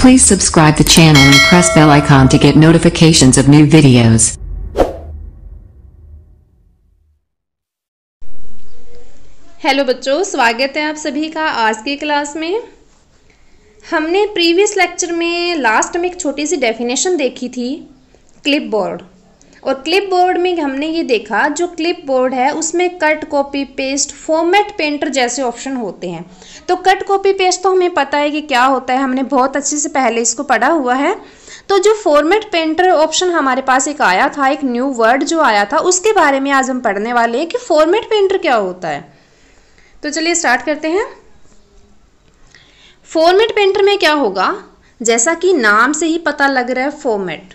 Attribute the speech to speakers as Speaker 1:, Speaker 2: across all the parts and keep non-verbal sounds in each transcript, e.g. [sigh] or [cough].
Speaker 1: Please subscribe the channel and press bell icon to get notifications of new videos. Hello बच्चों स्वागत है आप सभी का आज की क्लास में हमने प्रीवियस लेक्चर में लास्ट में एक छोटी सी डेफिनेशन देखी थी क्लिपबोर्ड और क्लिप बोर्ड में हमने ये देखा जो क्लिप बोर्ड है उसमें cut copy paste format painter जैसे ऑप्शन होते हैं तो कट कॉपी पेस्ट तो हमें पता है कि क्या होता है हमने बहुत अच्छे से पहले इसको पढ़ा हुआ है तो जो फॉर्मेट पेंटर ऑप्शन हमारे पास एक आया था एक न्यू वर्ड जो आया था उसके बारे में आज हम पढ़ने वाले हैं कि फॉर्मेट पेंटर क्या होता है तो चलिए स्टार्ट करते हैं फॉर्मेट पेंटर में क्या होगा जैसा कि नाम से ही पता लग रहा है फॉर्मेट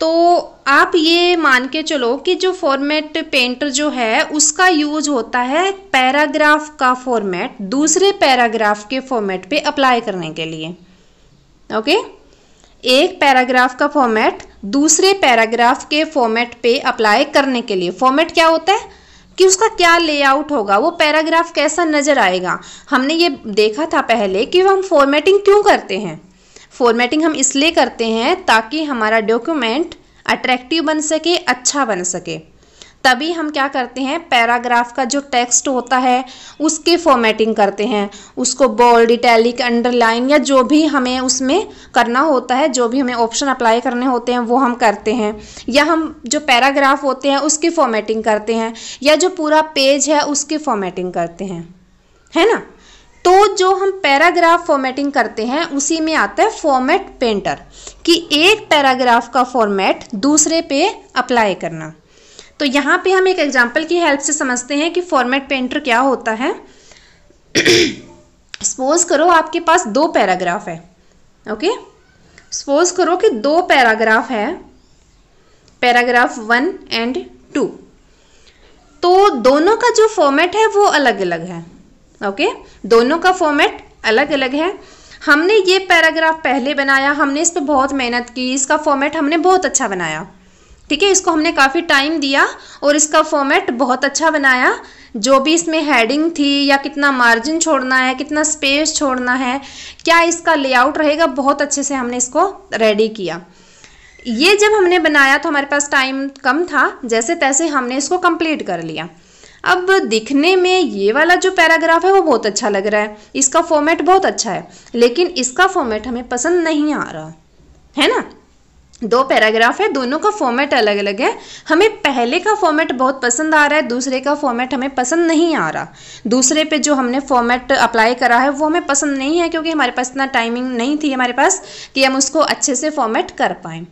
Speaker 1: तो आप ये मान के चलो कि जो फॉर्मेट पेंटर जो है उसका यूज होता है पैराग्राफ का फॉर्मेट दूसरे पैराग्राफ के फॉर्मेट पे अप्लाई करने के लिए ओके एक पैराग्राफ का फॉर्मेट दूसरे पैराग्राफ के फॉर्मेट पे अप्लाई करने के लिए फॉर्मेट क्या होता है कि उसका क्या लेआउट होगा वो पैराग्राफ कैसा नज़र आएगा हमने ये देखा था पहले कि हम फॉर्मेटिंग क्यों करते हैं फॉर्मेटिंग हम इसलिए करते हैं ताकि हमारा डॉक्यूमेंट अट्रैक्टिव बन सके अच्छा बन सके तभी हम क्या करते हैं पैराग्राफ का जो टेक्स्ट होता है उसकी फॉर्मेटिंग करते हैं उसको बोल्ड इटैलिक अंडरलाइन या जो भी हमें उसमें करना होता है जो भी हमें ऑप्शन अप्लाई करने होते हैं वो हम करते हैं या हम जो पैराग्राफ होते हैं उसकी फॉर्मेटिंग करते हैं या जो पूरा पेज है उसकी फॉर्मेटिंग करते हैं है ना तो जो हम पैराग्राफ फॉर्मेटिंग करते हैं उसी में आता है फॉर्मेट पेंटर कि एक पैराग्राफ का फॉर्मेट दूसरे पे अप्लाई करना तो यहाँ पे हम एक एग्जाम्पल की हेल्प से समझते हैं कि फॉर्मेट पेंटर क्या होता है सपोज [coughs] करो आपके पास दो पैराग्राफ है ओके सपोज करो कि दो पैराग्राफ है पैराग्राफ वन एंड टू तो दोनों का जो फॉर्मेट है वो अलग अलग है ओके दोनों का फॉर्मेट अलग अलग है हमने ये पैराग्राफ पहले बनाया हमने इस पर बहुत मेहनत की इसका फॉर्मेट हमने बहुत अच्छा बनाया ठीक है इसको हमने काफ़ी टाइम दिया और इसका फॉर्मेट बहुत अच्छा बनाया जो भी इसमें हेडिंग थी या कितना मार्जिन छोड़ना है कितना स्पेस छोड़ना है क्या इसका लेआउट रहेगा बहुत अच्छे से हमने इसको रेडी किया ये जब हमने बनाया तो हमारे पास टाइम कम था जैसे तैसे हमने इसको कंप्लीट कर लिया अब दिखने में ये वाला जो पैराग्राफ है वो बहुत अच्छा लग रहा है इसका फॉर्मेट बहुत अच्छा है लेकिन इसका फॉर्मेट हमें पसंद नहीं आ रहा है ना दो पैराग्राफ है दोनों का फॉर्मेट अलग अलग है हमें पहले का फॉर्मेट बहुत पसंद आ रहा है दूसरे का फॉर्मेट हमें पसंद नहीं आ रहा दूसरे पे जो हमने फॉर्मेट अप्लाई करा है वो हमें पसंद नहीं है क्योंकि हमारे पास इतना टाइमिंग नहीं थी हमारे पास कि हम उसको अच्छे से फॉर्मेट कर पाएँ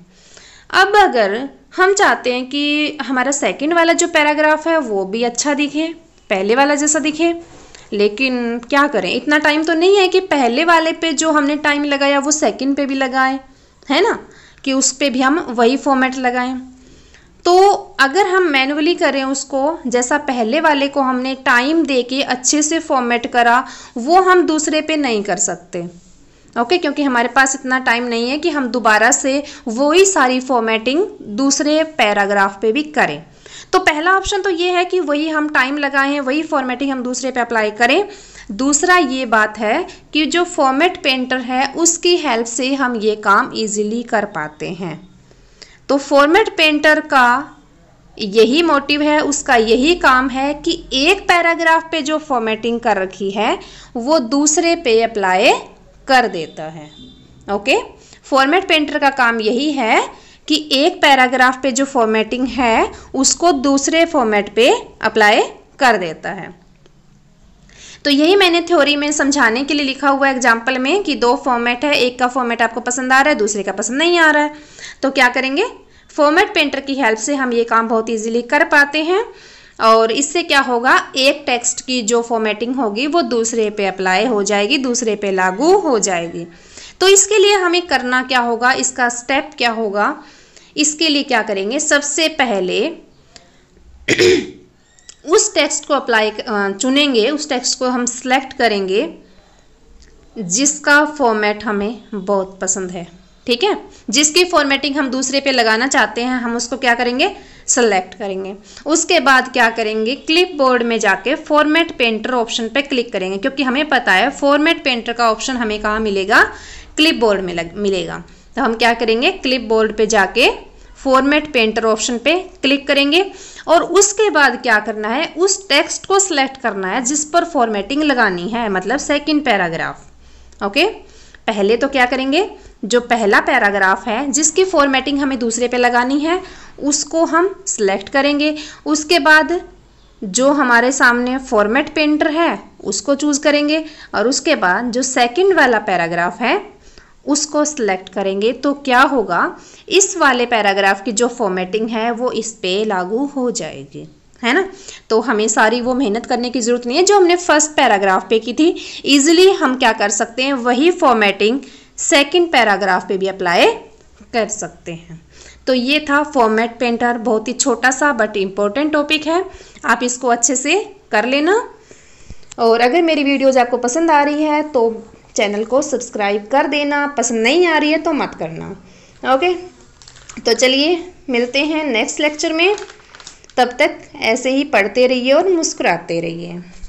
Speaker 1: अब अगर हम चाहते हैं कि हमारा सेकंड वाला जो पैराग्राफ है वो भी अच्छा दिखे पहले वाला जैसा दिखे लेकिन क्या करें इतना टाइम तो नहीं है कि पहले वाले पे जो हमने टाइम लगाया वो सेकंड पे भी लगाएं है ना कि उस पर भी हम वही फॉर्मेट लगाएं तो अगर हम मैनुअली करें उसको जैसा पहले वाले को हमने टाइम दे के अच्छे से फॉर्मेट करा वो हम दूसरे पे नहीं कर सकते ओके क्योंकि हमारे पास इतना टाइम नहीं है कि हम दोबारा से वही सारी फॉर्मेटिंग दूसरे पैराग्राफ पे भी करें तो पहला ऑप्शन तो ये है कि वही हम टाइम लगाएं वही फॉर्मेटिंग हम दूसरे पे अप्लाई करें दूसरा ये बात है कि जो फॉर्मेट पेंटर है उसकी हेल्प से हम ये काम ईजिली कर पाते हैं तो फॉर्मेट पेंटर का यही मोटिव है उसका यही काम है कि एक पैराग्राफ पे जो फॉर्मेटिंग कर रखी है वो दूसरे पे अप्लाई कर देता है ओके फॉर्मेट पेंटर का काम यही है कि एक पैराग्राफ पे जो फॉर्मेटिंग है उसको दूसरे फॉर्मेट पे अप्लाई कर देता है तो यही मैंने थ्योरी में समझाने के लिए लिखा हुआ है एग्जाम्पल में कि दो फॉर्मेट है एक का फॉर्मेट आपको पसंद आ रहा है दूसरे का पसंद नहीं आ रहा है तो क्या करेंगे फॉर्मेट पेंटर की हेल्प से हम ये काम बहुत इजीली कर पाते हैं और इससे क्या होगा एक टेक्स्ट की जो फॉर्मेटिंग होगी वो दूसरे पे अप्लाई हो जाएगी दूसरे पे लागू हो जाएगी तो इसके लिए हमें करना क्या होगा इसका स्टेप क्या होगा इसके लिए क्या करेंगे सबसे पहले [coughs] उस टेक्स्ट को अप्लाई चुनेंगे उस टेक्स्ट को हम सेलेक्ट करेंगे जिसका फॉर्मेट हमें बहुत पसंद है ठीक है जिसकी फॉर्मेटिंग हम दूसरे पे लगाना चाहते हैं हम उसको क्या करेंगे सेलेक्ट करेंगे उसके बाद क्या करेंगे क्लिप बोर्ड में जाके फॉर्मेट पेंटर ऑप्शन पे क्लिक करेंगे क्योंकि हमें पता है फॉर्मेट पेंटर का ऑप्शन हमें कहाँ मिलेगा क्लिप बोर्ड में लग, मिलेगा तो हम क्या करेंगे क्लिप बोर्ड पर जाके फॉर्मेट पेंटर ऑप्शन पे क्लिक करेंगे और उसके बाद क्या करना है उस टेक्स्ट को सिलेक्ट करना है जिस पर फॉर्मेटिंग लगानी है मतलब सेकंड पैराग्राफ ओके पहले तो क्या करेंगे जो पहला पैराग्राफ है जिसकी फॉर्मेटिंग हमें दूसरे पे लगानी है उसको हम सिलेक्ट करेंगे उसके बाद जो हमारे सामने फॉर्मेट पेंटर है उसको चूज़ करेंगे और उसके बाद जो सेकंड वाला पैराग्राफ है उसको सिलेक्ट करेंगे तो क्या होगा इस वाले पैराग्राफ की जो फॉर्मेटिंग है वो इस पे लागू हो जाएगी है ना तो हमें सारी वो मेहनत करने की ज़रूरत नहीं है जो हमने फर्स्ट पैराग्राफ पे की थी इजिली हम क्या कर सकते हैं वही फॉर्मेटिंग सेकेंड पैराग्राफ पे भी अप्लाई कर सकते हैं तो ये था फॉर्मेट पेंटर बहुत ही छोटा सा बट इम्पोर्टेंट टॉपिक है आप इसको अच्छे से कर लेना और अगर मेरी वीडियोज़ आपको पसंद आ रही है तो चैनल को सब्सक्राइब कर देना पसंद नहीं आ रही है तो मत करना ओके तो चलिए मिलते हैं नेक्स्ट लेक्चर में तब तक ऐसे ही पढ़ते रहिए और मुस्कुराते रहिए